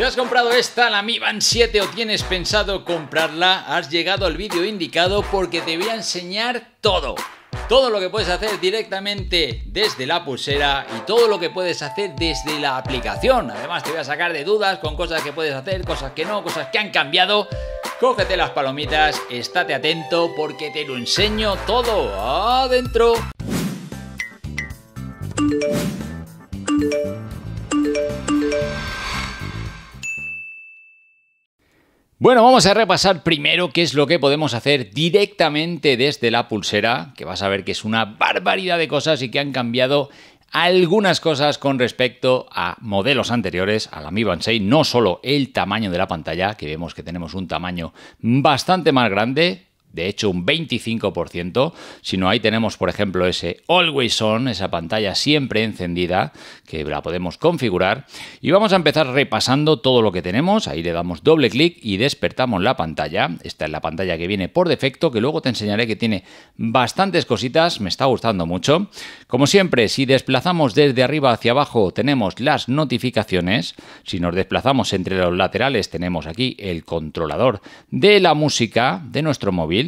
¿Te has comprado esta, la Mi Band 7 o tienes pensado comprarla? Has llegado al vídeo indicado porque te voy a enseñar todo. Todo lo que puedes hacer directamente desde la pulsera y todo lo que puedes hacer desde la aplicación. Además te voy a sacar de dudas con cosas que puedes hacer, cosas que no, cosas que han cambiado. Cógete las palomitas, estate atento porque te lo enseño todo adentro. Bueno, vamos a repasar primero qué es lo que podemos hacer directamente desde la pulsera, que vas a ver que es una barbaridad de cosas y que han cambiado algunas cosas con respecto a modelos anteriores, a la Mi Band 6, no solo el tamaño de la pantalla, que vemos que tenemos un tamaño bastante más grande, de hecho un 25%, Si no, ahí tenemos por ejemplo ese always on, esa pantalla siempre encendida que la podemos configurar y vamos a empezar repasando todo lo que tenemos, ahí le damos doble clic y despertamos la pantalla, esta es la pantalla que viene por defecto que luego te enseñaré que tiene bastantes cositas, me está gustando mucho, como siempre si desplazamos desde arriba hacia abajo tenemos las notificaciones, si nos desplazamos entre los laterales tenemos aquí el controlador de la música de nuestro móvil,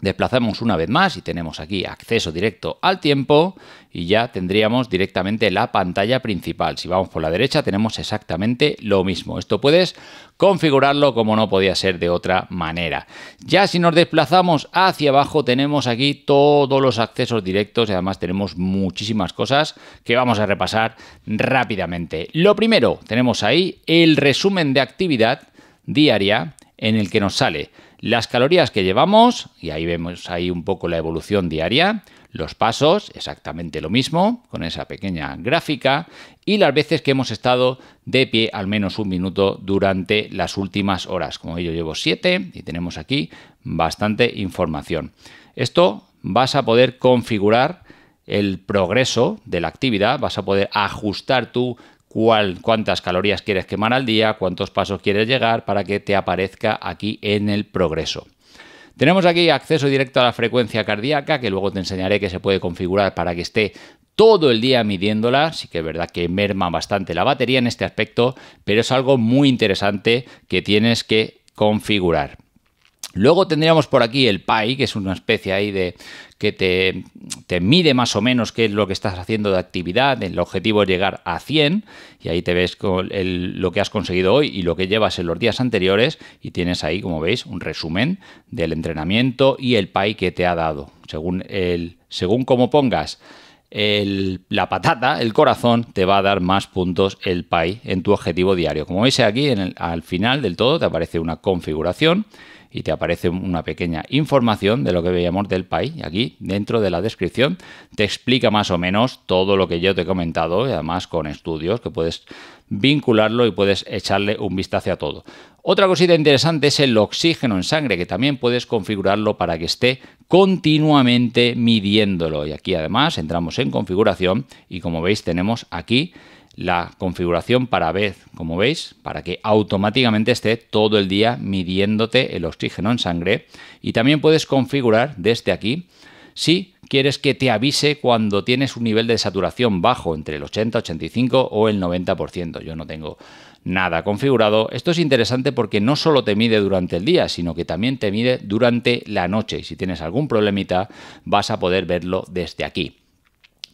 Desplazamos una vez más y tenemos aquí acceso directo al tiempo y ya tendríamos directamente la pantalla principal. Si vamos por la derecha tenemos exactamente lo mismo. Esto puedes configurarlo como no podía ser de otra manera. Ya si nos desplazamos hacia abajo tenemos aquí todos los accesos directos y además tenemos muchísimas cosas que vamos a repasar rápidamente. Lo primero, tenemos ahí el resumen de actividad diaria en el que nos sale las calorías que llevamos, y ahí vemos ahí un poco la evolución diaria, los pasos, exactamente lo mismo, con esa pequeña gráfica, y las veces que hemos estado de pie al menos un minuto durante las últimas horas. Como yo llevo 7 y tenemos aquí bastante información. Esto vas a poder configurar el progreso de la actividad, vas a poder ajustar tu cuántas calorías quieres quemar al día, cuántos pasos quieres llegar para que te aparezca aquí en el progreso. Tenemos aquí acceso directo a la frecuencia cardíaca, que luego te enseñaré que se puede configurar para que esté todo el día midiéndola, sí que es verdad que merma bastante la batería en este aspecto, pero es algo muy interesante que tienes que configurar. Luego tendríamos por aquí el PAI que es una especie ahí de que te, mide más o menos qué es lo que estás haciendo de actividad. El objetivo es llegar a 100 y ahí te ves con el, lo que has conseguido hoy y lo que llevas en los días anteriores y tienes ahí, como veis, un resumen del entrenamiento y el PAI que te ha dado. Según, el, según cómo pongas la patata, el corazón, te va a dar más puntos el PAI en tu objetivo diario. Como veis aquí, al final del todo te aparece una configuración y te aparece una pequeña información de lo que veíamos del PAI. Aquí dentro de la descripción te explica más o menos todo lo que yo te he comentado y además con estudios que puedes vincularlo y puedes echarle un vistazo a todo. Otra cosita interesante es el oxígeno en sangre, que también puedes configurarlo para que esté continuamente midiéndolo. Y aquí además entramos en configuración y como veis tenemos aquí la configuración para vez, como veis, para que automáticamente esté todo el día midiéndote el oxígeno en sangre y también puedes configurar desde aquí si quieres que te avise cuando tienes un nivel de saturación bajo entre el 80, 85 o el 90%. Yo no tengo nada configurado. Esto es interesante porque no solo te mide durante el día, sino que también te mide durante la noche y si tienes algún problemita vas a poder verlo desde aquí.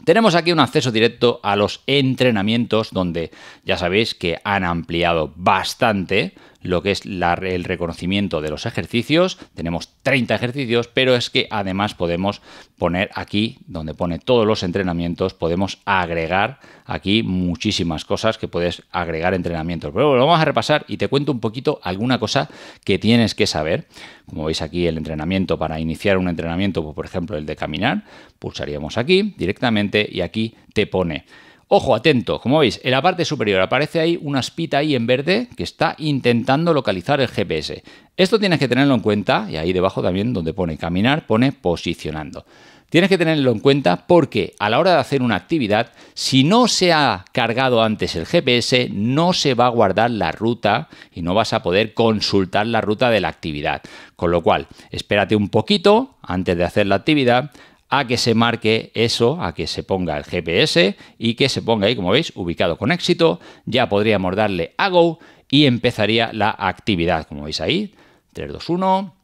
Tenemos aquí un acceso directo a los entrenamientos donde ya sabéis que han ampliado bastante lo que es el reconocimiento de los ejercicios. Tenemos 30 ejercicios, pero es que además podemos poner aquí, donde pone todos los entrenamientos, podemos agregar aquí muchísimas cosas que puedes agregar entrenamientos. Pero lo vamos a repasar y te cuento un poquito alguna cosa que tienes que saber. Como veis aquí el entrenamiento para iniciar un entrenamiento, pues, por ejemplo el de caminar, pulsaríamos aquí directamente y aquí te pone Ojo, atento, como veis, en la parte superior aparece ahí una espita ahí en verde que está intentando localizar el GPS. Esto tienes que tenerlo en cuenta, y ahí debajo también donde pone caminar, pone posicionando. Tienes que tenerlo en cuenta porque a la hora de hacer una actividad, si no se ha cargado antes el GPS, no se va a guardar la ruta y no vas a poder consultar la ruta de la actividad. Con lo cual, espérate un poquito antes de hacer la actividad, a que se marque eso, a que se ponga el GPS y que se ponga ahí, como veis, ubicado con éxito. Ya podríamos darle a Go y empezaría la actividad, como veis ahí, 3, 2, 1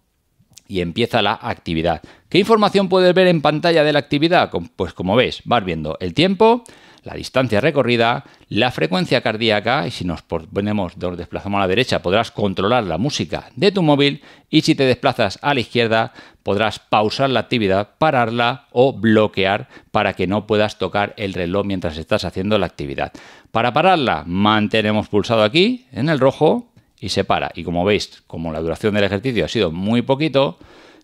y empieza la actividad. ¿Qué información puedes ver en pantalla de la actividad? Pues como veis, vas viendo el tiempo, la distancia recorrida, la frecuencia cardíaca y si nos ponemos, nos desplazamos a la derecha podrás controlar la música de tu móvil y si te desplazas a la izquierda podrás pausar la actividad, pararla o bloquear para que no puedas tocar el reloj mientras estás haciendo la actividad. Para pararla, mantenemos pulsado aquí en el rojo y se para. Y como veis, como la duración del ejercicio ha sido muy poquito,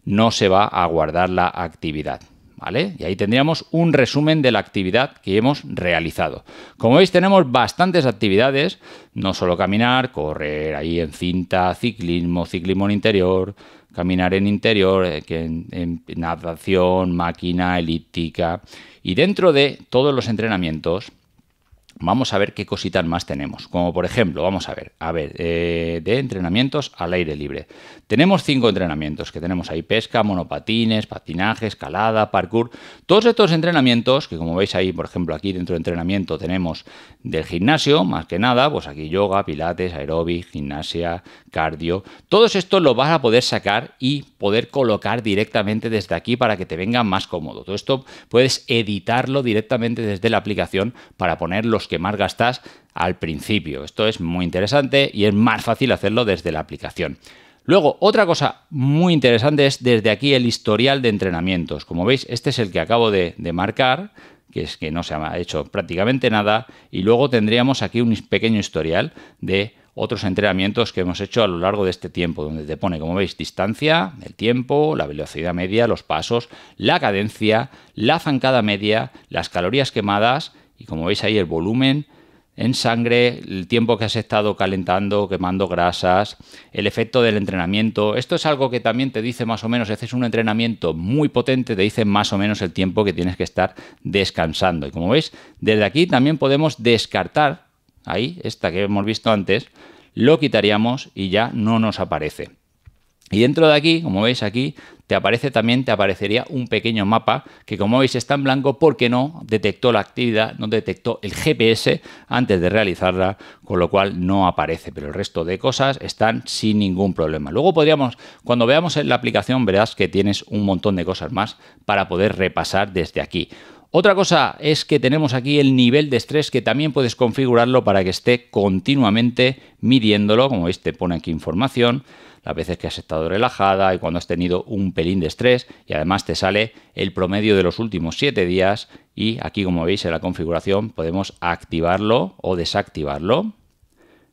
no se va a guardar la actividad. ¿Vale? Y ahí tendríamos un resumen de la actividad que hemos realizado. Como veis, tenemos bastantes actividades, no solo caminar, correr ahí en cinta, ciclismo, ciclismo en interior, caminar en interior, eh, en, en, natación, máquina, elíptica. Y dentro de todos los entrenamientos vamos a ver qué cositas más tenemos. Como por ejemplo, vamos a ver, a ver, eh, de entrenamientos al aire libre. Tenemos cinco entrenamientos que tenemos ahí: pesca, monopatines, patinaje, escalada, parkour. Todos estos entrenamientos, que como veis ahí, por ejemplo, aquí dentro de entrenamiento tenemos del gimnasio, más que nada, pues aquí yoga, pilates, aeróbic, gimnasia, cardio. Todos estos lo vas a poder sacar y poder colocar directamente desde aquí para que te venga más cómodo. Todo esto puedes editarlo directamente desde la aplicación para poner los que más gastas al principio. Esto es muy interesante y es más fácil hacerlo desde la aplicación. Luego, otra cosa muy interesante es desde aquí el historial de entrenamientos. Como veis, este es el que acabo de, de marcar, que es que no se ha hecho prácticamente nada, y luego tendríamos aquí un pequeño historial de otros entrenamientos que hemos hecho a lo largo de este tiempo, donde te pone, como veis, distancia, el tiempo, la velocidad media, los pasos, la cadencia, la zancada media, las calorías quemadas, y como veis ahí el volumen en sangre, el tiempo que has estado calentando, quemando grasas, el efecto del entrenamiento. Esto es algo que también te dice más o menos, si haces un entrenamiento muy potente, te dice más o menos el tiempo que tienes que estar descansando. Y como veis, desde aquí también podemos descartar, ahí, esta que hemos visto antes, lo quitaríamos y ya no nos aparece. Y dentro de aquí, como veis aquí, te aparece también, te aparecería un pequeño mapa que como veis está en blanco porque no detectó la actividad, no detectó el GPS antes de realizarla, con lo cual no aparece, pero el resto de cosas están sin ningún problema. Luego podríamos, cuando veamos en la aplicación, verás que tienes un montón de cosas más para poder repasar desde aquí. Otra cosa es que tenemos aquí el nivel de estrés que también puedes configurarlo para que esté continuamente midiéndolo, como veis te pone aquí información, las veces que has estado relajada y cuando has tenido un pelín de estrés y además te sale el promedio de los últimos 7 días y aquí como veis en la configuración podemos activarlo o desactivarlo.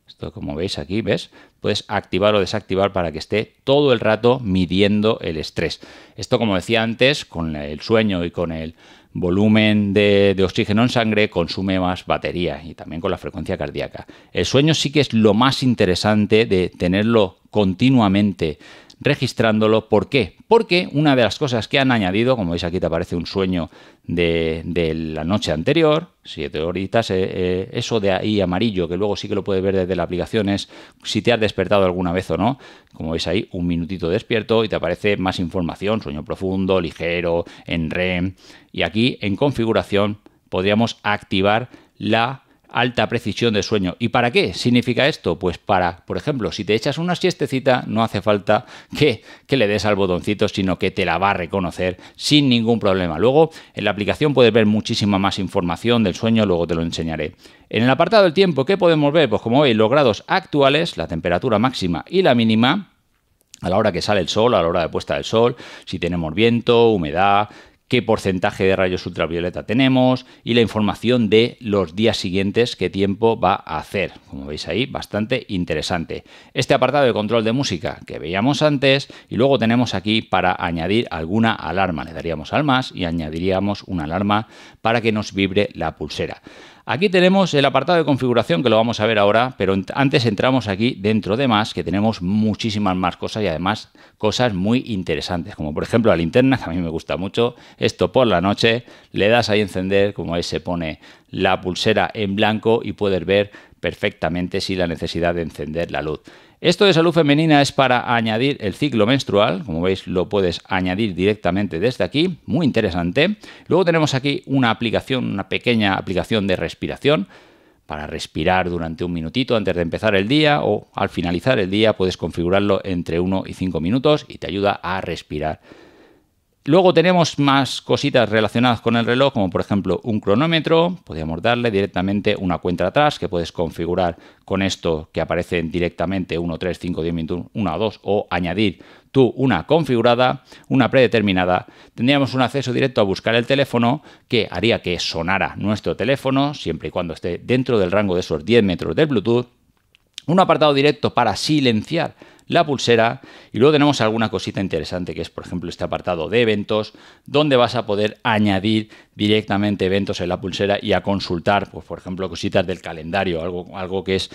Esto como veis aquí, ¿ves? Puedes activar o desactivar para que esté todo el rato midiendo el estrés. Esto como decía antes, con el sueño y con el volumen de, oxígeno en sangre, consume más batería y también con la frecuencia cardíaca. El sueño sí que es lo más interesante de tenerlo continuamente registrándolo. ¿Por qué? Porque una de las cosas que han añadido, como veis aquí te aparece un sueño de, la noche anterior, siete horitas, eh, eh, eso de ahí amarillo, que luego sí que lo puedes ver desde la aplicación, es si te has despertado alguna vez o no. Como veis ahí, un minutito despierto y te aparece más información, sueño profundo, ligero, en REM. Y aquí en configuración podríamos activar la alta precisión de sueño. ¿Y para qué significa esto? Pues para, por ejemplo, si te echas una siestecita, no hace falta que, que, le des al botoncito, sino que te la va a reconocer sin ningún problema. Luego, en la aplicación puedes ver muchísima más información del sueño, luego te lo enseñaré. En el apartado del tiempo, ¿qué podemos ver? Pues como veis, los grados actuales, la temperatura máxima y la mínima, a la hora que sale el sol, a la hora de puesta del sol, si tenemos viento, humedad, qué porcentaje de rayos ultravioleta tenemos y la información de los días siguientes qué tiempo va a hacer. Como veis ahí, bastante interesante. Este apartado de control de música que veíamos antes y luego tenemos aquí para añadir alguna alarma. Le daríamos al más y añadiríamos una alarma para que nos vibre la pulsera. Aquí tenemos el apartado de configuración que lo vamos a ver ahora, pero antes entramos aquí dentro de más, que tenemos muchísimas más cosas y además cosas muy interesantes, como por ejemplo la linterna, que a mí me gusta mucho, esto por la noche, le das ahí encender, como ahí se pone la pulsera en blanco y puedes ver perfectamente si la necesidad de encender la luz. Esto de salud femenina es para añadir el ciclo menstrual, como veis lo puedes añadir directamente desde aquí, muy interesante. Luego tenemos aquí una aplicación, una pequeña aplicación de respiración para respirar durante un minutito antes de empezar el día o al finalizar el día puedes configurarlo entre 1 y 5 minutos y te ayuda a respirar Luego tenemos más cositas relacionadas con el reloj, como por ejemplo un cronómetro, podríamos darle directamente una cuenta atrás que puedes configurar con esto que aparecen directamente 1, 3, 5, 10 minutos, 1 2 o añadir tú una configurada, una predeterminada, tendríamos un acceso directo a buscar el teléfono que haría que sonara nuestro teléfono siempre y cuando esté dentro del rango de esos 10 metros de Bluetooth un apartado directo para silenciar la pulsera y luego tenemos alguna cosita interesante que es por ejemplo este apartado de eventos donde vas a poder añadir directamente eventos en la pulsera y a consultar pues por ejemplo cositas del calendario algo, algo que es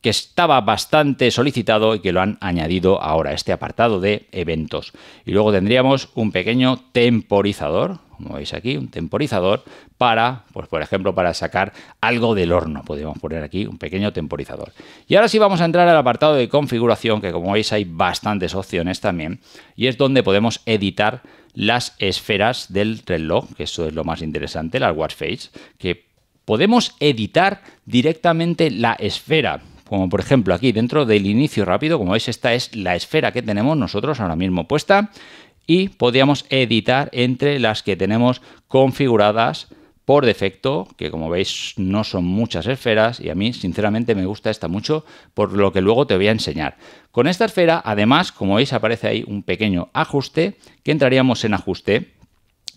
que estaba bastante solicitado y que lo han añadido ahora este apartado de eventos y luego tendríamos un pequeño temporizador como veis aquí, un temporizador para, pues por ejemplo, para sacar algo del horno. Podríamos poner aquí un pequeño temporizador. Y ahora sí vamos a entrar al apartado de configuración, que como veis hay bastantes opciones también, y es donde podemos editar las esferas del reloj, que eso es lo más interesante, las watch face, que podemos editar directamente la esfera como por ejemplo aquí dentro del inicio rápido, como veis esta es la esfera que tenemos nosotros ahora mismo puesta y podríamos editar entre las que tenemos configuradas por defecto, que como veis no son muchas esferas y a mí sinceramente me gusta esta mucho por lo que luego te voy a enseñar. Con esta esfera además, como veis aparece ahí un pequeño ajuste que entraríamos en ajuste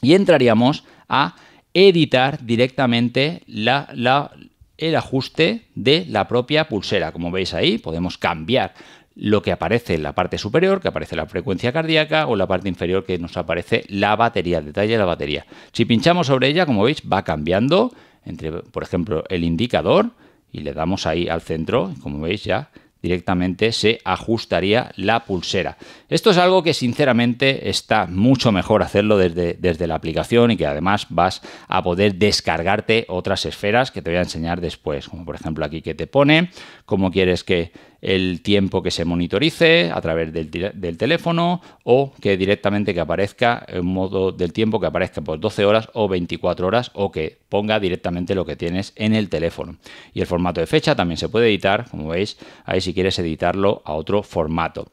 y entraríamos a editar directamente la, la, el ajuste de la propia pulsera. Como veis ahí podemos cambiar lo que aparece en la parte superior, que aparece la frecuencia cardíaca, o la parte inferior, que nos aparece la batería, detalle de la batería. Si pinchamos sobre ella, como veis, va cambiando entre, por ejemplo, el indicador y le damos ahí al centro, como veis ya directamente se ajustaría la pulsera. Esto es algo que sinceramente está mucho mejor hacerlo desde, desde, la aplicación y que además vas a poder descargarte otras esferas que te voy a enseñar después, como por ejemplo aquí que te pone, cómo quieres que el tiempo que se monitorice a través del, teléfono o que directamente que aparezca en modo del tiempo que aparezca por pues 12 horas o 24 horas o que ponga directamente lo que tienes en el teléfono. Y el formato de fecha también se puede editar, como veis, ahí si quieres editarlo a otro formato.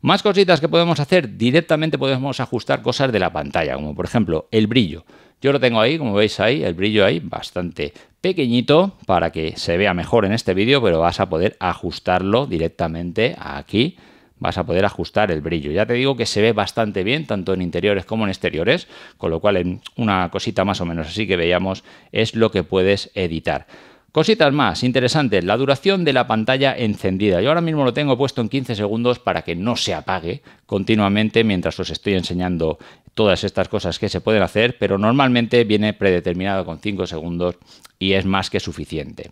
Más cositas que podemos hacer, directamente podemos ajustar cosas de la pantalla, como por ejemplo el brillo. Yo lo tengo ahí, como veis ahí, el brillo ahí bastante pequeñito para que se vea mejor en este vídeo, pero vas a poder ajustarlo directamente aquí vas a poder ajustar el brillo. Ya te digo que se ve bastante bien, tanto en interiores como en exteriores, con lo cual en una cosita más o menos así que veíamos es lo que puedes editar. Cositas más interesantes, la duración de la pantalla encendida. Yo ahora mismo lo tengo puesto en 15 segundos para que no se apague continuamente mientras os estoy enseñando todas estas cosas que se pueden hacer, pero normalmente viene predeterminado con 5 segundos y es más que suficiente.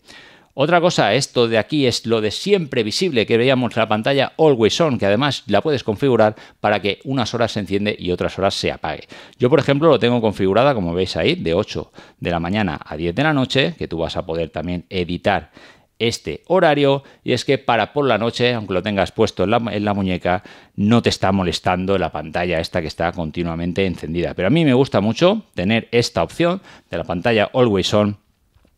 Otra cosa, esto de aquí es lo de siempre visible que veíamos en la pantalla Always On, que además la puedes configurar para que unas horas se enciende y otras horas se apague. Yo, por ejemplo, lo tengo configurada, como veis ahí, de 8 de la mañana a 10 de la noche, que tú vas a poder también editar este horario y es que para por la noche, aunque lo tengas puesto en la, muñeca, no te está molestando la pantalla esta que está continuamente encendida. Pero a mí me gusta mucho tener esta opción de la pantalla Always On.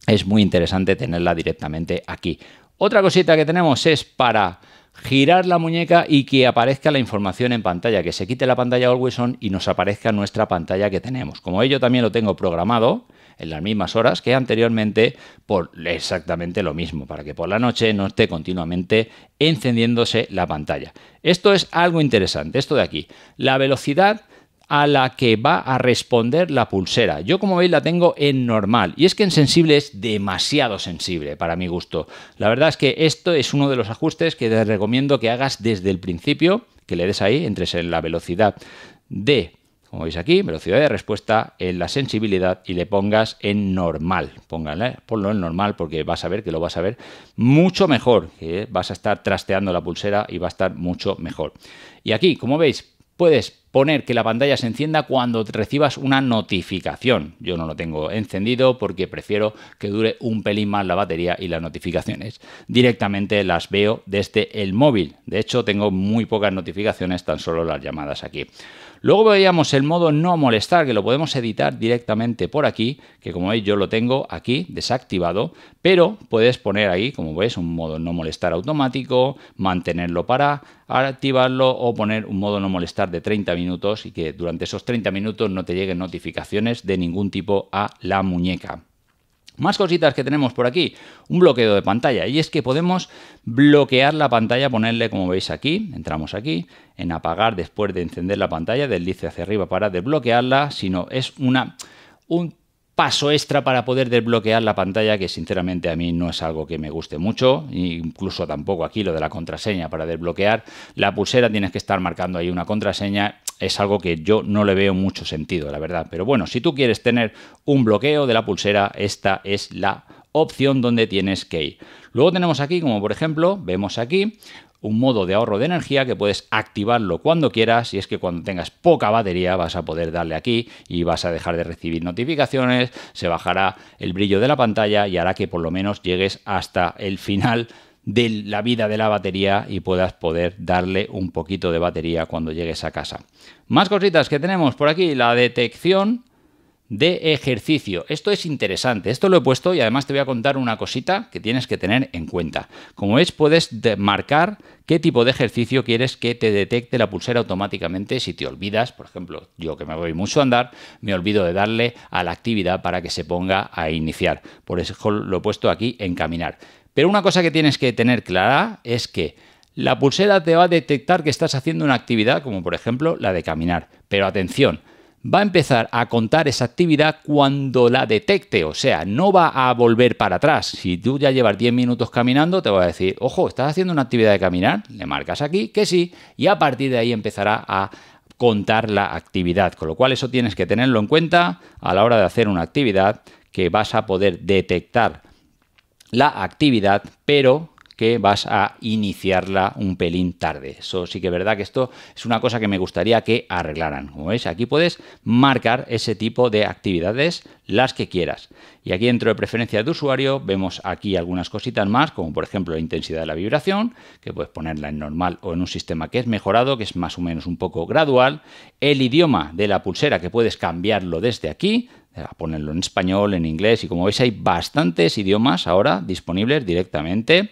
Es muy interesante tenerla directamente aquí. Otra cosita que tenemos es para girar la muñeca y que aparezca la información en pantalla, que se quite la pantalla Always On y nos aparezca nuestra pantalla que tenemos. Como ello también lo tengo programado en las mismas horas que anteriormente por exactamente lo mismo, para que por la noche no esté continuamente encendiéndose la pantalla. Esto es algo interesante, esto de aquí. La velocidad a la que va a responder la pulsera. Yo como veis la tengo en normal y es que en sensible es demasiado sensible para mi gusto. La verdad es que esto es uno de los ajustes que te recomiendo que hagas desde el principio, que le des ahí, entres en la velocidad de, como veis aquí, velocidad de respuesta, en la sensibilidad y le pongas en normal. Póngale, ponlo en normal porque vas a ver que lo vas a ver mucho mejor, que vas a estar trasteando la pulsera y va a estar mucho mejor. Y aquí, como veis, puedes poner que la pantalla se encienda cuando recibas una notificación. Yo no lo tengo encendido porque prefiero que dure un pelín más la batería y las notificaciones directamente las veo desde el móvil. De hecho, tengo muy pocas notificaciones, tan solo las llamadas aquí. Luego veíamos el modo no molestar, que lo podemos editar directamente por aquí, que como veis yo lo tengo aquí desactivado, pero puedes poner ahí, como veis, un modo no molestar automático, mantenerlo para activarlo o poner un modo no molestar de 30 minutos y que durante esos 30 minutos no te lleguen notificaciones de ningún tipo a la muñeca. Más cositas que tenemos por aquí, un bloqueo de pantalla, y es que podemos bloquear la pantalla, ponerle como veis aquí, entramos aquí, en apagar después de encender la pantalla, deslice hacia arriba para desbloquearla, sino es una, un paso extra para poder desbloquear la pantalla, que sinceramente a mí no es algo que me guste mucho, incluso tampoco aquí lo de la contraseña para desbloquear la pulsera tienes que estar marcando ahí una contraseña es algo que yo no le veo mucho sentido, la verdad. Pero bueno, si tú quieres tener un bloqueo de la pulsera, esta es la opción donde tienes que ir. Luego tenemos aquí, como por ejemplo, vemos aquí un modo de ahorro de energía que puedes activarlo cuando quieras y es que cuando tengas poca batería vas a poder darle aquí y vas a dejar de recibir notificaciones, se bajará el brillo de la pantalla y hará que por lo menos llegues hasta el final de la vida de la batería y puedas poder darle un poquito de batería cuando llegues a casa. Más cositas que tenemos por aquí, la detección de ejercicio. Esto es interesante, esto lo he puesto y además te voy a contar una cosita que tienes que tener en cuenta. Como ves, puedes marcar qué tipo de ejercicio quieres que te detecte la pulsera automáticamente si te olvidas, por ejemplo, yo que me voy mucho a andar, me olvido de darle a la actividad para que se ponga a iniciar. Por eso lo he puesto aquí en caminar. Pero una cosa que tienes que tener clara es que la pulsera te va a detectar que estás haciendo una actividad, como por ejemplo la de caminar. Pero atención, va a empezar a contar esa actividad cuando la detecte, o sea, no va a volver para atrás. Si tú ya llevas 10 minutos caminando, te va a decir, ojo, estás haciendo una actividad de caminar, le marcas aquí que sí, y a partir de ahí empezará a contar la actividad, con lo cual eso tienes que tenerlo en cuenta a la hora de hacer una actividad que vas a poder detectar la actividad, pero que vas a iniciarla un pelín tarde. Eso sí que es verdad que esto es una cosa que me gustaría que arreglaran. Como veis, aquí puedes marcar ese tipo de actividades, las que quieras. Y aquí dentro de preferencias de usuario vemos aquí algunas cositas más, como por ejemplo la intensidad de la vibración, que puedes ponerla en normal o en un sistema que es mejorado, que es más o menos un poco gradual. El idioma de la pulsera, que puedes cambiarlo desde aquí, eh, ponerlo en español, en inglés, y como veis hay bastantes idiomas ahora disponibles directamente.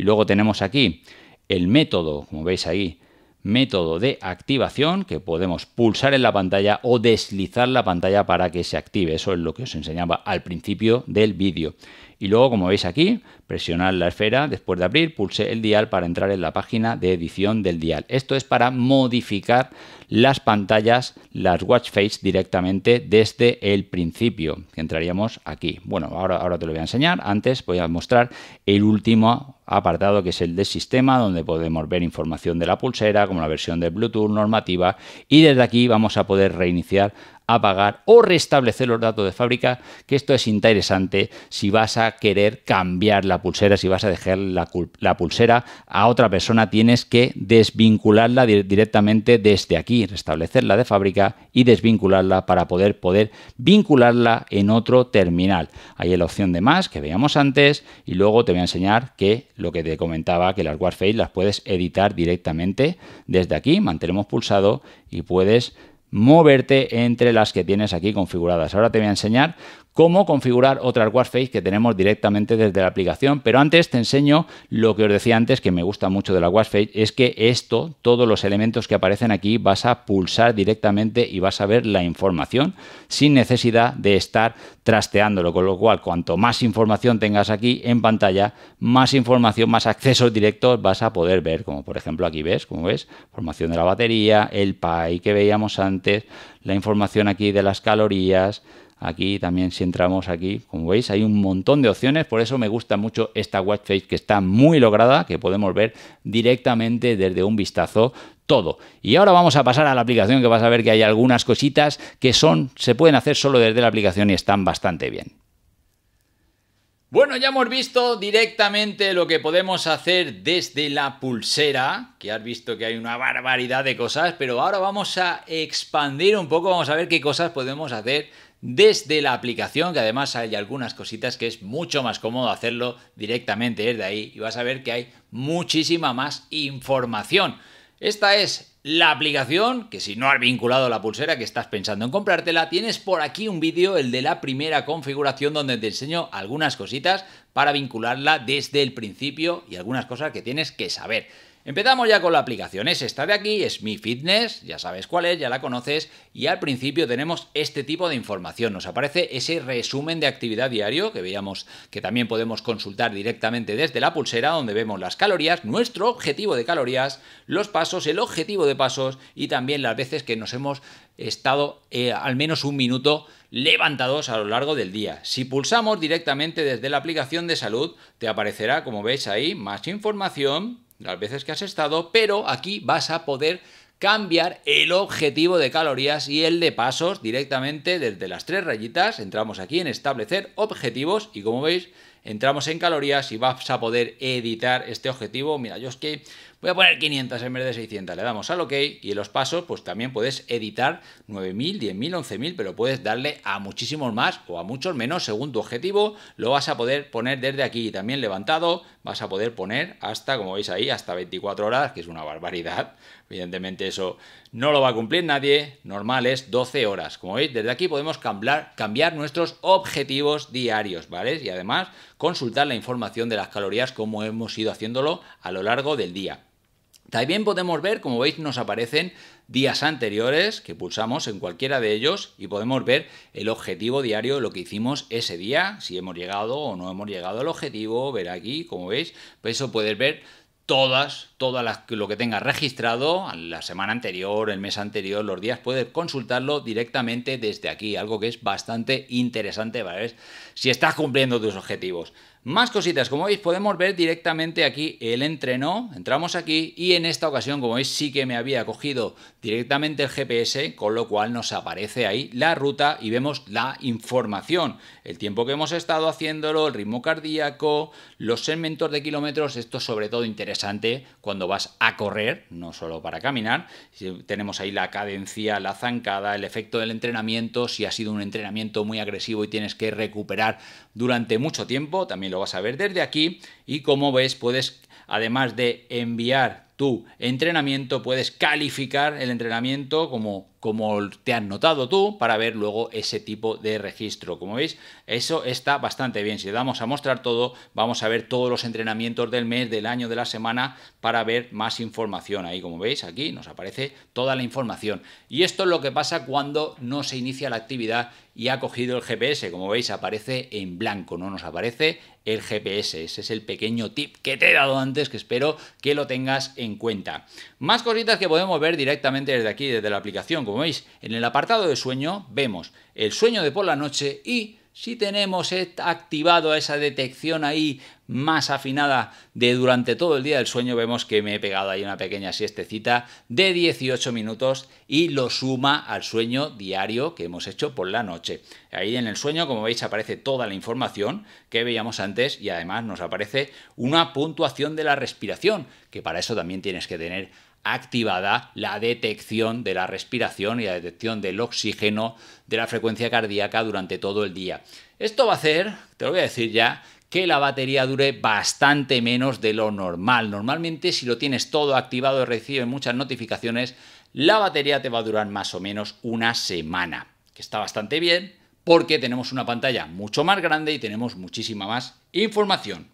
Y luego tenemos aquí el método, como veis ahí, método de activación que podemos pulsar en la pantalla o deslizar la pantalla para que se active. Eso es lo que os enseñaba al principio del vídeo. Y luego, como veis aquí, presionar la esfera después de abrir, pulse el dial para entrar en la página de edición del dial. Esto es para modificar las pantallas, las watch face directamente desde el principio, que entraríamos aquí. Bueno, ahora, ahora te lo voy a enseñar. Antes voy a mostrar el último apartado que es el de sistema, donde podemos ver información de la pulsera, como la versión de Bluetooth normativa, y desde aquí vamos a poder reiniciar apagar o restablecer los datos de fábrica, que esto es interesante si vas a querer cambiar la pulsera, si vas a dejar la, la pulsera a otra persona, tienes que desvincularla directamente desde aquí, restablecerla de fábrica y desvincularla para poder, poder vincularla en otro terminal. Ahí hay la opción de más que veíamos antes y luego te voy a enseñar que lo que te comentaba, que las Warface las puedes editar directamente desde aquí, mantenemos pulsado y puedes moverte entre las que tienes aquí configuradas. Ahora te voy a enseñar cómo configurar otra Workspace que tenemos directamente desde la aplicación. Pero antes te enseño lo que os decía antes, que me gusta mucho de la Workspace, es que esto, todos los elementos que aparecen aquí, vas a pulsar directamente y vas a ver la información sin necesidad de estar trasteándolo. Con lo cual, cuanto más información tengas aquí en pantalla, más información, más accesos directos vas a poder ver. Como por ejemplo aquí ves, como ves, formación de la batería, el PAI que veíamos antes, la información aquí de las calorías, Aquí también si entramos aquí, como veis, hay un montón de opciones, por eso me gusta mucho esta watch face que está muy lograda, que podemos ver directamente desde un vistazo todo. Y ahora vamos a pasar a la aplicación que vas a ver que hay algunas cositas que son se pueden hacer solo desde la aplicación y están bastante bien. Bueno, ya hemos visto directamente lo que podemos hacer desde la pulsera, que has visto que hay una barbaridad de cosas, pero ahora vamos a expandir un poco, vamos a ver qué cosas podemos hacer desde la aplicación, que además hay algunas cositas que es mucho más cómodo hacerlo directamente desde ahí y vas a ver que hay muchísima más información. Esta es la aplicación, que si no has vinculado la pulsera que estás pensando en comprártela, tienes por aquí un vídeo, el de la primera configuración, donde te enseño algunas cositas para vincularla desde el principio y algunas cosas que tienes que saber. Empezamos ya con la aplicación, es esta de aquí, es Mi Fitness, ya sabes cuál es, ya la conoces, y al principio tenemos este tipo de información, nos aparece ese resumen de actividad diario que veíamos que también podemos consultar directamente desde la pulsera, donde vemos las calorías, nuestro objetivo de calorías, los pasos, el objetivo de pasos y también las veces que nos hemos estado eh, al menos un minuto levantados a lo largo del día. Si pulsamos directamente desde la aplicación de salud, te aparecerá, como veis ahí, más información las veces que has estado, pero aquí vas a poder cambiar el objetivo de calorías y el de pasos directamente desde las tres rayitas. Entramos aquí en establecer objetivos y como veis, entramos en calorías y vas a poder editar este objetivo. Mira, yo es que voy a poner 500 en vez de 600. Le damos al OK y los pasos pues también puedes editar 9.000, 10.000, 11.000, pero puedes darle a muchísimos más o a muchos menos según tu objetivo. Lo vas a poder poner desde aquí también levantado, vas a poder poner hasta, como veis ahí, hasta 24 horas, que es una barbaridad. Evidentemente eso no lo va a cumplir nadie, normal es 12 horas. Como veis, desde aquí podemos cambiar, nuestros objetivos diarios, ¿vale? Y además consultar la información de las calorías como hemos ido haciéndolo a lo largo del día. También podemos ver, como veis, nos aparecen días anteriores que pulsamos en cualquiera de ellos y podemos ver el objetivo diario, lo que hicimos ese día, si hemos llegado o no hemos llegado al objetivo, ver aquí, como veis, pues eso puedes ver todas, todas las, lo que tengas registrado, la semana anterior, el mes anterior, los días, puedes consultarlo directamente desde aquí, algo que es bastante interesante para ver si estás cumpliendo tus objetivos. Más cositas, como veis podemos ver directamente aquí el entreno, entramos aquí y en esta ocasión como veis sí que me había cogido directamente el GPS, con lo cual nos aparece ahí la ruta y vemos la información, el tiempo que hemos estado haciéndolo, el ritmo cardíaco, los segmentos de kilómetros, esto es sobre todo interesante cuando vas a correr, no solo para caminar, tenemos ahí la cadencia, la zancada, el efecto del entrenamiento, si ha sido un entrenamiento muy agresivo y tienes que recuperar durante mucho tiempo, también lo vas a ver desde aquí y como ves puedes además de enviar tu entrenamiento, puedes calificar el entrenamiento como, como te has notado tú para ver luego ese tipo de registro. Como veis, eso está bastante bien. Si le damos a mostrar todo, vamos a ver todos los entrenamientos del mes, del año, de la semana para ver más información. Ahí, como veis, aquí nos aparece toda la información. Y esto es lo que pasa cuando no se inicia la actividad y ha cogido el GPS. Como veis, aparece en blanco, no nos aparece el GPS. Ese es el pequeño tip que te he dado antes que espero que lo tengas en cuenta. Más cositas que podemos ver directamente desde aquí, desde la aplicación. Como veis, en el apartado de sueño vemos el sueño de por la noche y si tenemos activado esa detección ahí más afinada de durante todo el día del sueño, vemos que me he pegado ahí una pequeña siestecita de 18 minutos y lo suma al sueño diario que hemos hecho por la noche. Ahí en el sueño, como veis, aparece toda la información que veíamos antes y además nos aparece una puntuación de la respiración, que para eso también tienes que tener activada la detección de la respiración y la detección del oxígeno de la frecuencia cardíaca durante todo el día. Esto va a hacer, te lo voy a decir ya, que la batería dure bastante menos de lo normal. Normalmente si lo tienes todo activado y recibes muchas notificaciones, la batería te va a durar más o menos una semana, que está bastante bien porque tenemos una pantalla mucho más grande y tenemos muchísima más información.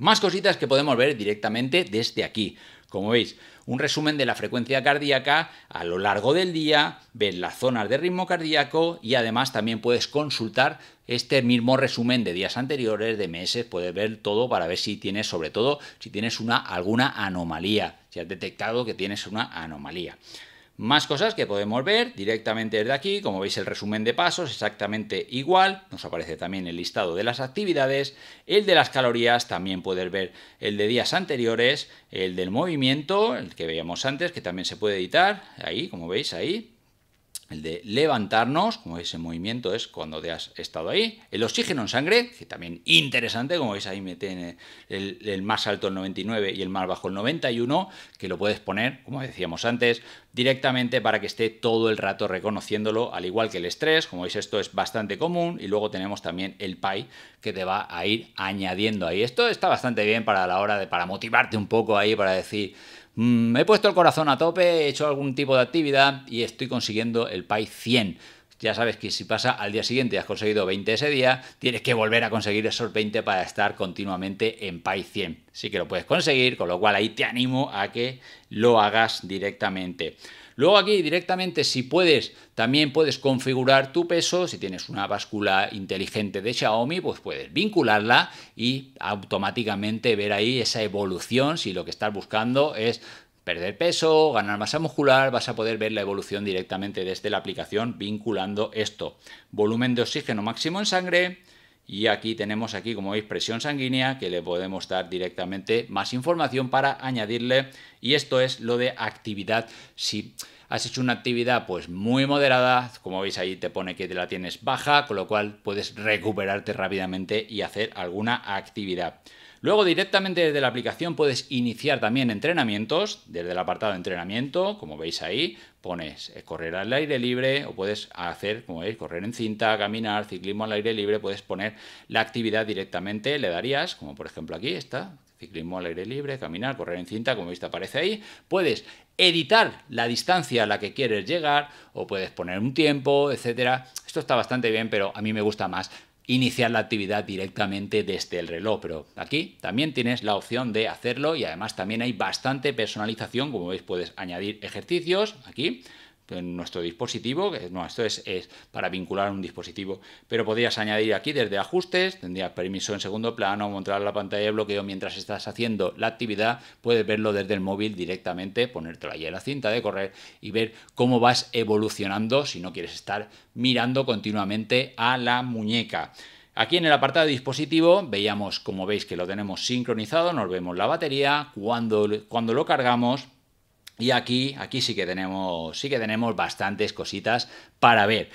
Más cositas que podemos ver directamente desde aquí. Como veis, un resumen de la frecuencia cardíaca a lo largo del día, ves las zonas de ritmo cardíaco y además también puedes consultar este mismo resumen de días anteriores, de meses, puedes ver todo para ver si tienes, sobre todo, si tienes alguna anomalía, si has detectado que tienes una anomalía. Más cosas que podemos ver directamente desde aquí, como veis el resumen de pasos exactamente igual, nos aparece también el listado de las actividades, el de las calorías, también puedes ver el de días anteriores, el del movimiento, el que veíamos antes, que también se puede editar, ahí, como veis ahí, el de levantarnos, como ese movimiento es cuando te has estado ahí, el oxígeno en sangre, que también interesante, como veis ahí me tiene el, más alto el 99 y el más bajo el 91, que lo puedes poner, como decíamos antes, directamente para que esté todo el rato reconociéndolo, al igual que el estrés, como veis esto es bastante común, y luego tenemos también el pie que te va a ir añadiendo ahí. Esto está bastante bien para la hora de, para motivarte un poco ahí, para decir me mm, he puesto el corazón a tope, he hecho algún tipo de actividad y estoy consiguiendo el PAI 100 ya sabes que si pasa al día siguiente y has conseguido 20 ese día, tienes que volver a conseguir esos 20 para estar continuamente en PAI 100. Sí que lo puedes conseguir, con lo cual ahí te animo a que lo hagas directamente. Luego aquí directamente si puedes, también puedes configurar tu peso, si tienes una báscula inteligente de Xiaomi, pues puedes vincularla y automáticamente ver ahí esa evolución, si lo que estás buscando es perder peso, ganar masa muscular, vas a poder ver la evolución directamente desde la aplicación vinculando esto. Volumen de oxígeno máximo en sangre y aquí tenemos aquí como veis presión sanguínea que le podemos dar directamente más información para añadirle y esto es lo de actividad si has hecho una actividad pues muy moderada, como veis ahí te pone que te la tienes baja, con lo cual puedes recuperarte rápidamente y hacer alguna actividad. Luego directamente desde la aplicación puedes iniciar también entrenamientos, desde el apartado de entrenamiento, como veis ahí, pones eh, correr al aire libre o puedes hacer, como veis, correr en cinta, caminar, ciclismo al aire libre, puedes poner la actividad directamente, le darías, como por ejemplo aquí está, ciclismo al aire libre, caminar, correr en cinta, como veis aparece ahí, puedes editar la distancia a la que quieres llegar o puedes poner un tiempo, etcétera. Esto está bastante bien, pero a mí me gusta más iniciar la actividad directamente desde el reloj, pero aquí también tienes la opción de hacerlo y además también hay bastante personalización, como veis puedes añadir ejercicios aquí, en nuestro dispositivo, que no, esto es, para vincular un dispositivo, pero podrías añadir aquí desde ajustes, tendrías permiso en segundo plano, montar la pantalla de bloqueo mientras estás haciendo la actividad, puedes verlo desde el móvil directamente, ponértelo ahí la cinta de correr y ver cómo vas evolucionando si no quieres estar mirando continuamente a la muñeca. Aquí en el apartado de dispositivo veíamos, como veis que lo tenemos sincronizado, nos vemos la batería, cuando, cuando lo cargamos, y aquí, aquí sí que tenemos, sí que tenemos bastantes cositas para ver.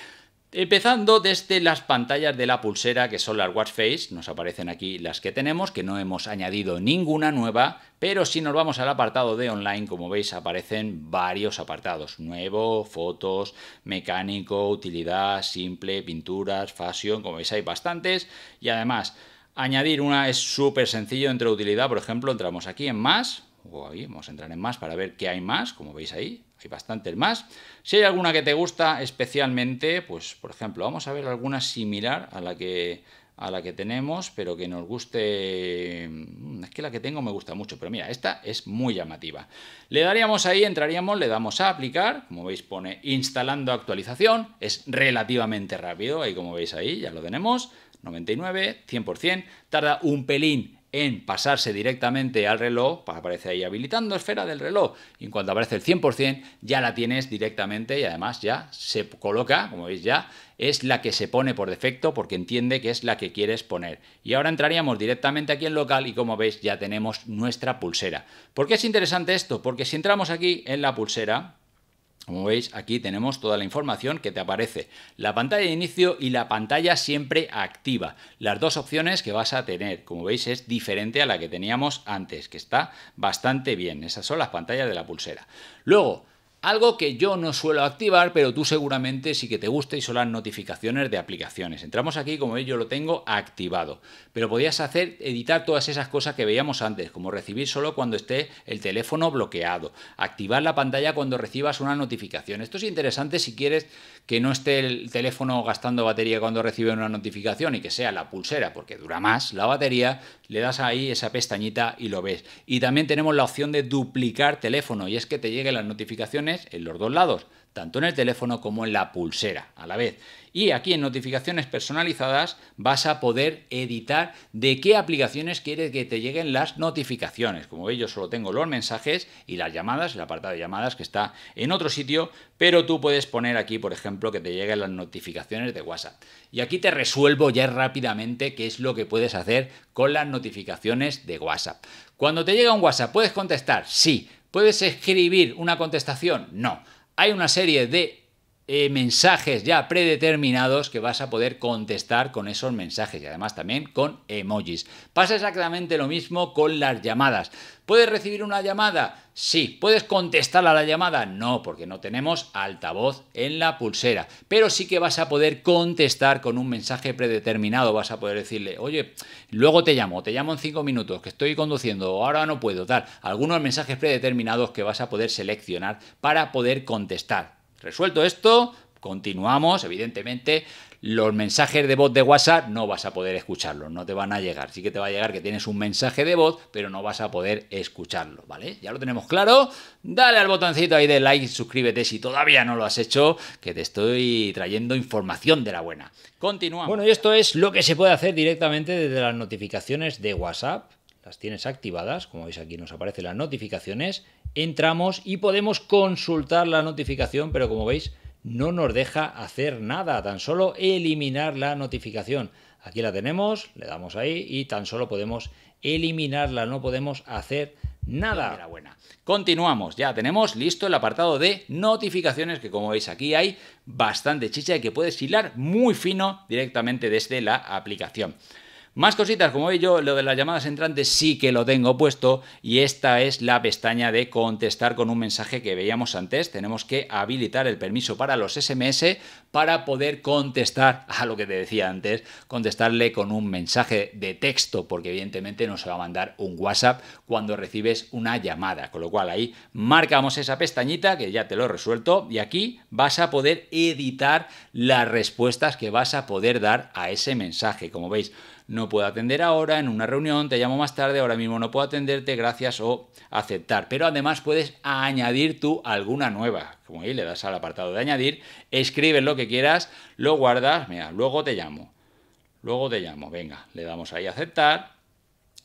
Empezando desde las pantallas de la pulsera, que son las Watch Face, nos aparecen aquí las que tenemos, que no hemos añadido ninguna nueva, pero si nos vamos al apartado de online, como veis, aparecen varios apartados, nuevo, fotos, mecánico, utilidad, simple, pinturas, fashion, como veis hay bastantes, y además, añadir una es súper sencillo entre utilidad, por ejemplo, entramos aquí en más, vamos a entrar en más para ver qué hay más, como veis ahí, hay bastantes más. Si hay alguna que te gusta especialmente, pues por ejemplo, vamos a ver alguna similar a la que a la que tenemos, pero que nos guste... Mm, es que la que tengo me gusta mucho, pero mira, esta es muy llamativa. Le daríamos ahí, entraríamos, le damos a aplicar, como veis pone instalando actualización, es relativamente rápido, ahí como veis ahí, ya lo tenemos, 99, 100%, tarda un pelín en pasarse directamente al reloj, pues aparece ahí habilitando esfera del reloj, y en cuanto aparece el 100%, ya la tienes directamente y además ya se coloca, como veis ya, es la que se pone por defecto porque entiende que es la que quieres poner. Y ahora entraríamos directamente aquí en local y como veis ya tenemos nuestra pulsera. ¿Por qué es interesante esto? Porque si entramos aquí en la pulsera, como veis, aquí tenemos toda la información que te aparece. La pantalla de inicio y la pantalla siempre activa. Las dos opciones que vas a tener, como veis, es diferente a la que teníamos antes, que está bastante bien. Esas son las pantallas de la pulsera. Luego, algo que yo no suelo activar, pero tú seguramente sí que te gusta y son las notificaciones de aplicaciones. Entramos aquí, como veis, yo lo tengo activado. Pero podías hacer, editar todas esas cosas que veíamos antes, como recibir solo cuando esté el teléfono bloqueado, activar la pantalla cuando recibas una notificación. Esto es interesante si quieres que no esté el teléfono gastando batería cuando recibe una notificación y que sea la pulsera, porque dura más la batería, le das ahí esa pestañita y lo ves. Y también tenemos la opción de duplicar teléfono y es que te lleguen las notificaciones en los dos lados tanto en el teléfono como en la pulsera a la vez. Y aquí en notificaciones personalizadas vas a poder editar de qué aplicaciones quieres que te lleguen las notificaciones. Como veis yo solo tengo los mensajes y las llamadas, el apartado de llamadas que está en otro sitio, pero tú puedes poner aquí, por ejemplo, que te lleguen las notificaciones de WhatsApp. Y aquí te resuelvo ya rápidamente qué es lo que puedes hacer con las notificaciones de WhatsApp. Cuando te llega un WhatsApp, ¿puedes contestar? Sí. ¿Puedes escribir una contestación? No hay una serie de eh, mensajes ya predeterminados que vas a poder contestar con esos mensajes y además también con emojis. Pasa exactamente lo mismo con las llamadas. ¿Puedes recibir una llamada? Sí. ¿Puedes contestar a la llamada? No, porque no tenemos altavoz en la pulsera. Pero sí que vas a poder contestar con un mensaje predeterminado. Vas a poder decirle, oye, luego te llamo, te llamo en cinco minutos, que estoy conduciendo, ahora no puedo, tal. Algunos mensajes predeterminados que vas a poder seleccionar para poder contestar. Resuelto esto, continuamos, evidentemente, los mensajes de voz de WhatsApp no vas a poder escucharlos, no te van a llegar. Sí que te va a llegar que tienes un mensaje de voz, pero no vas a poder escucharlo, ¿vale? Ya lo tenemos claro. Dale al botoncito ahí de like, suscríbete si todavía no lo has hecho, que te estoy trayendo información de la buena. Continuamos. Bueno, y esto es lo que se puede hacer directamente desde las notificaciones de WhatsApp las tienes activadas, como veis aquí nos aparecen las notificaciones, entramos y podemos consultar la notificación, pero como veis no nos deja hacer nada, tan solo eliminar la notificación. Aquí la tenemos, le damos ahí y tan solo podemos eliminarla, no podemos hacer nada. Enhorabuena. Continuamos, ya tenemos listo el apartado de notificaciones, que como veis aquí hay bastante chicha y que puedes hilar muy fino directamente desde la aplicación. Más cositas, como veis yo, lo de las llamadas entrantes sí que lo tengo puesto y esta es la pestaña de contestar con un mensaje que veíamos antes. Tenemos que habilitar el permiso para los SMS para poder contestar a lo que te decía antes, contestarle con un mensaje de texto, porque evidentemente no se va a mandar un WhatsApp cuando recibes una llamada. Con lo cual ahí marcamos esa pestañita que ya te lo he resuelto y aquí vas a poder editar las respuestas que vas a poder dar a ese mensaje. Como veis, no puedo atender ahora, en una reunión, te llamo más tarde, ahora mismo no puedo atenderte, gracias o aceptar. Pero además puedes añadir tú alguna nueva. Como ahí le das al apartado de añadir, escribes lo que quieras, lo guardas, mira, luego te llamo. Luego te llamo, venga, le damos ahí a aceptar.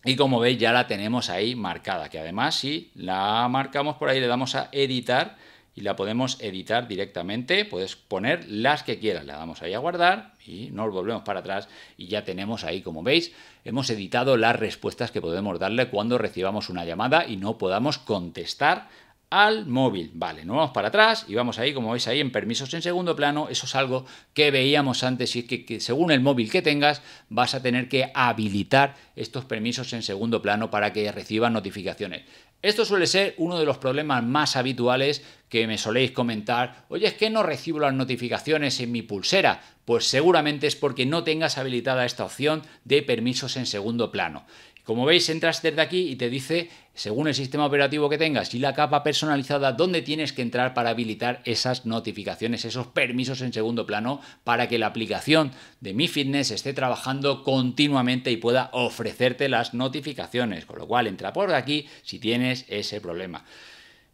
Y como veis ya la tenemos ahí marcada, que además si la marcamos por ahí, le damos a editar, y la podemos editar directamente, puedes poner las que quieras, la damos ahí a guardar y nos volvemos para atrás y ya tenemos ahí, como veis, hemos editado las respuestas que podemos darle cuando recibamos una llamada y no podamos contestar al móvil. Vale, nos vamos para atrás y vamos ahí, como veis ahí, en permisos en segundo plano. Eso es algo que veíamos antes y es que, que, según el móvil que tengas vas a tener que habilitar estos permisos en segundo plano para que reciban notificaciones. Esto suele ser uno de los problemas más habituales que me soléis comentar. Oye, es que no recibo las notificaciones en mi pulsera. Pues seguramente es porque no tengas habilitada esta opción de permisos en segundo plano. Como veis, entras desde aquí y te dice según el sistema operativo que tengas y la capa personalizada dónde tienes que entrar para habilitar esas notificaciones, esos permisos en segundo plano para que la aplicación de Mi Fitness esté trabajando continuamente y pueda ofrecerte las notificaciones. Con lo cual entra por aquí si tienes ese problema.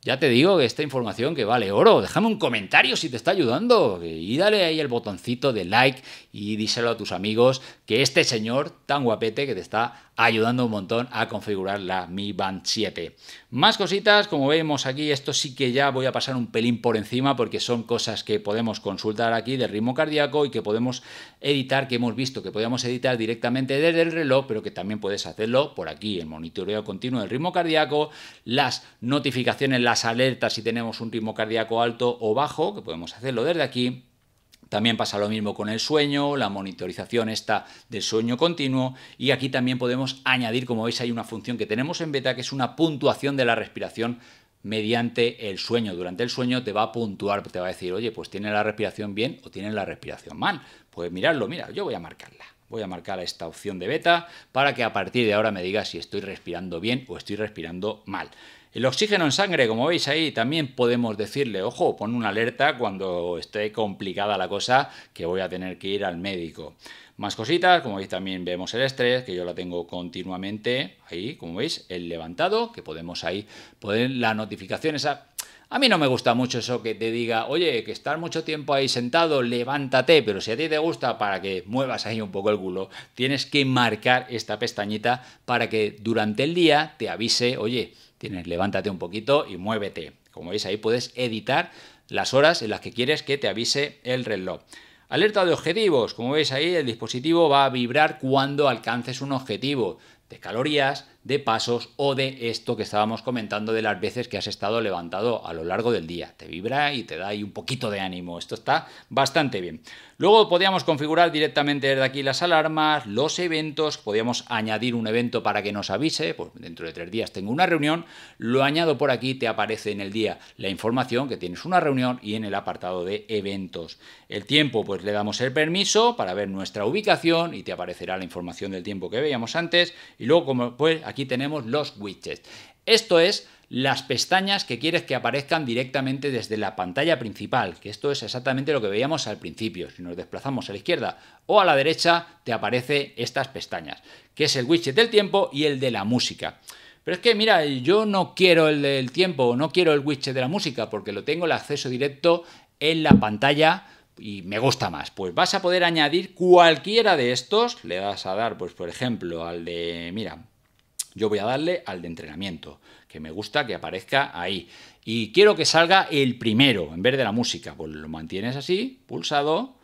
Ya te digo que esta información que vale oro, déjame un comentario si te está ayudando y dale ahí el botoncito de like y díselo a tus amigos que este señor tan guapete que te está ayudando un montón a configurar la Mi Band 7. Más cositas, como vemos aquí, esto sí que ya voy a pasar un pelín por encima porque son cosas que podemos consultar aquí de ritmo cardíaco y que podemos editar, que hemos visto que podíamos editar directamente desde el reloj, pero que también puedes hacerlo por aquí, el monitoreo continuo del ritmo cardíaco, las notificaciones, las alertas si tenemos un ritmo cardíaco alto o bajo, que podemos hacerlo desde aquí. También pasa lo mismo con el sueño, la monitorización está del sueño continuo y aquí también podemos añadir, como veis, hay una función que tenemos en beta que es una puntuación de la respiración mediante el sueño. Durante el sueño te va a puntuar, te va a decir, oye, pues tiene la respiración bien o tiene la respiración mal. Pues mirarlo, mira, yo voy a marcarla. Voy a marcar esta opción de beta para que a partir de ahora me diga si estoy respirando bien o estoy respirando mal. El oxígeno en sangre, como veis ahí, también podemos decirle, ojo, pon una alerta cuando esté complicada la cosa, que voy a tener que ir al médico. Más cositas, como veis también vemos el estrés, que yo la tengo continuamente ahí, como veis, el levantado, que podemos ahí poner la notificación esa a mí no me gusta mucho eso que te diga, oye, que estar mucho tiempo ahí sentado, levántate, pero si a ti te gusta para que muevas ahí un poco el culo, tienes que marcar esta pestañita para que durante el día te avise, oye, tienes, levántate un poquito y muévete. Como veis ahí puedes editar las horas en las que quieres que te avise el reloj. Alerta de objetivos. Como veis ahí, el dispositivo va a vibrar cuando alcances un objetivo de calorías, de pasos o de esto que estábamos comentando de las veces que has estado levantado a lo largo del día. Te vibra y te da ahí un poquito de ánimo. Esto está bastante bien. Luego podíamos configurar directamente desde aquí las alarmas, los eventos, podíamos añadir un evento para que nos avise, pues dentro de tres días tengo una reunión, lo añado por aquí, te aparece en el día la información que tienes una reunión y en el apartado de eventos. El tiempo, pues le damos el permiso para ver nuestra ubicación y te aparecerá la información del tiempo que veíamos antes. Y luego, como pues aquí tenemos los widgets. Esto es las pestañas que quieres que aparezcan directamente desde la pantalla principal, que esto es exactamente lo que veíamos al principio. Si nos desplazamos a la izquierda o a la derecha, te aparecen estas pestañas, que es el widget del tiempo y el de la música. Pero es que, mira, yo no quiero el del tiempo, o no quiero el widget de la música, porque lo tengo el acceso directo en la pantalla y me gusta más. Pues vas a poder añadir cualquiera de estos, le vas a dar, pues por ejemplo, al de, mira, yo voy a darle al de entrenamiento, que me gusta que aparezca ahí. Y quiero que salga el primero, en vez de la música. Pues lo mantienes así, pulsado,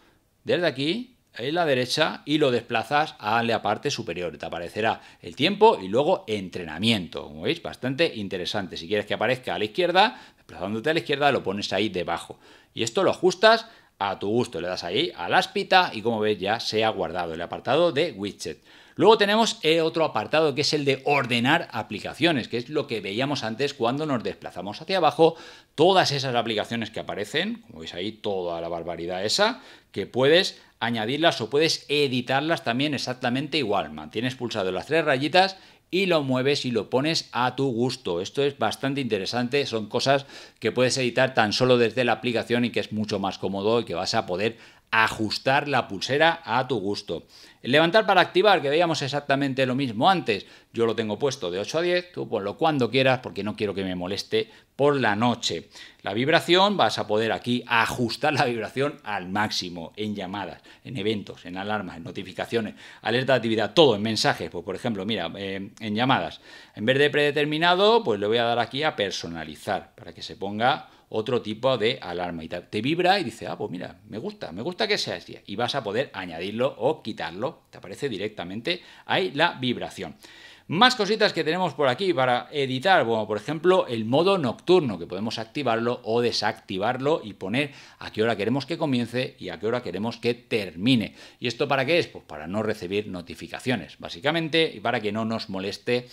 desde aquí, en la derecha, y lo desplazas a la parte superior. Te aparecerá el tiempo y luego entrenamiento. Como veis, bastante interesante. Si quieres que aparezca a la izquierda, desplazándote a la izquierda, lo pones ahí debajo. Y esto lo ajustas a tu gusto. Le das ahí a la aspita y como ves ya se ha guardado el apartado de widget. Luego tenemos eh, otro apartado que es el de ordenar aplicaciones, que es lo que veíamos antes cuando nos desplazamos hacia abajo, todas esas aplicaciones que aparecen, como veis ahí, toda la barbaridad esa, que puedes añadirlas o puedes editarlas también exactamente igual. Mantienes pulsado las tres rayitas y lo mueves y lo pones a tu gusto. Esto es bastante interesante, son cosas que puedes editar tan solo desde la aplicación y que es mucho más cómodo y que vas a poder ajustar la pulsera a tu gusto. El levantar para activar, que veíamos exactamente lo mismo antes. Yo lo tengo puesto de 8 a 10, tú ponlo cuando quieras porque no quiero que me moleste por la noche. La vibración, vas a poder aquí ajustar la vibración al máximo en llamadas, en eventos, en alarmas, en notificaciones, alerta de actividad, todo en mensajes. Pues por ejemplo, mira, em, en llamadas, en vez de predeterminado, pues le voy a dar aquí a personalizar para que se ponga otro tipo de alarma y te vibra y dice, ah, pues mira, me gusta, me gusta que sea así. Y vas a poder añadirlo o quitarlo, te aparece directamente ahí la vibración. Más cositas que tenemos por aquí para editar, como por ejemplo el modo nocturno, que podemos activarlo o desactivarlo y poner a qué hora queremos que comience y a qué hora queremos que termine. ¿Y esto para qué es? Pues para no recibir notificaciones, básicamente, y para que no nos moleste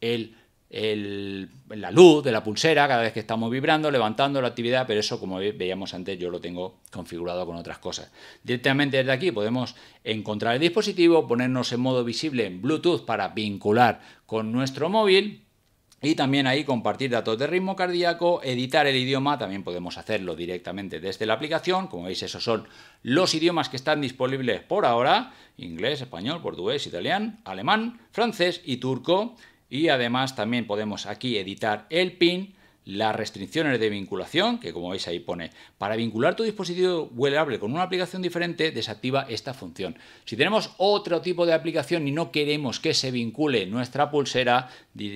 el la luz de la pulsera cada vez que estamos vibrando, levantando la actividad, pero eso como veíamos antes yo lo tengo configurado con otras cosas. Directamente desde aquí podemos encontrar el dispositivo, ponernos en modo visible en Bluetooth para vincular con nuestro móvil. Y también ahí compartir datos de ritmo cardíaco, editar el idioma, también podemos hacerlo directamente desde la aplicación. Como veis, esos son los idiomas que están disponibles por ahora. Inglés, español, portugués, italiano, alemán, francés y turco y además también podemos aquí editar el pin, las restricciones de vinculación, que como veis ahí pone, para vincular tu dispositivo wearable con una aplicación diferente, desactiva esta función. Si tenemos otro tipo de aplicación y no queremos que se vincule nuestra pulsera,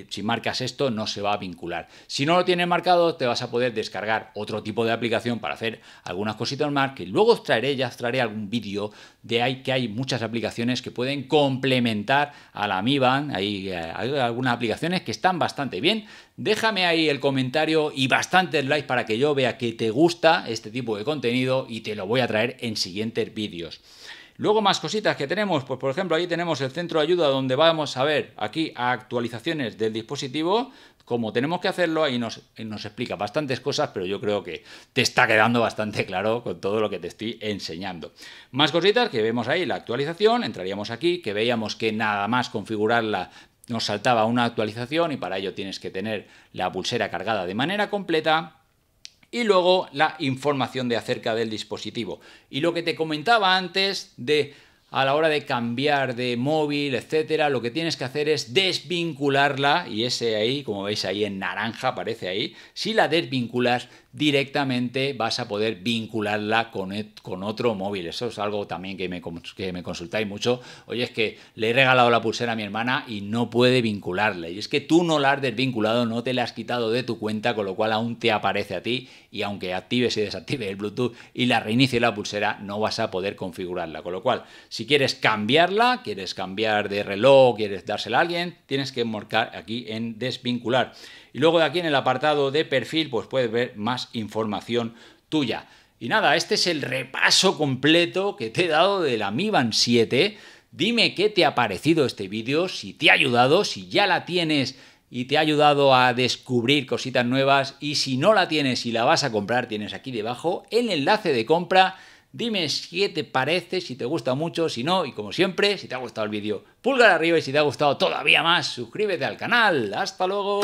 si marcas esto no se va a vincular. Si no lo tienes marcado, te vas a poder descargar otro tipo de aplicación para hacer algunas cositas más, que luego os traeré, ya os traeré algún vídeo de ahí que hay muchas aplicaciones que pueden complementar a la Mi Band. Hay, eh, hay algunas aplicaciones que están bastante bien. Déjame ahí el comentario y bastantes likes para que yo vea que te gusta este tipo de contenido y te lo voy a traer en siguientes vídeos. Luego más cositas que tenemos, pues por ejemplo ahí tenemos el centro de ayuda donde vamos a ver aquí actualizaciones del dispositivo, cómo tenemos que hacerlo, ahí nos, eh, nos explica bastantes cosas, pero yo creo que te está quedando bastante claro con todo lo que te estoy enseñando. Más cositas que vemos ahí, la actualización, entraríamos aquí, que veíamos que nada más configurarla nos saltaba una actualización y para ello tienes que tener la pulsera cargada de manera completa, y luego la información de acerca del dispositivo. Y lo que te comentaba antes de a la hora de cambiar de móvil, etcétera, lo que tienes que hacer es desvincularla y ese ahí, como veis ahí en naranja aparece ahí, si la desvinculas directamente vas a poder vincularla con, con otro móvil. Eso es algo también que me, que me consultáis mucho. Oye, es que le he regalado la pulsera a mi hermana y no puede vincularla. Y es que tú no la has desvinculado, no te la has quitado de tu cuenta, con lo cual aún te aparece a ti y aunque actives y desactives el Bluetooth y la reinicie la pulsera, no vas a poder configurarla. Con lo cual, si quieres cambiarla, quieres cambiar de reloj, quieres dársela a alguien, tienes que marcar aquí en desvincular. Y luego de aquí en el apartado de perfil, pues puedes ver más información tuya. Y nada, este es el repaso completo que te he dado de la Mi Band 7. Dime qué te ha parecido este vídeo, si te ha ayudado, si ya la tienes y te ha ayudado a descubrir cositas nuevas y si no la tienes y la vas a comprar, tienes aquí debajo el enlace de compra Dime si te parece, si te gusta mucho, si no, y como siempre, si te ha gustado el vídeo, pulgar arriba y si te ha gustado todavía más, suscríbete al canal. ¡Hasta luego!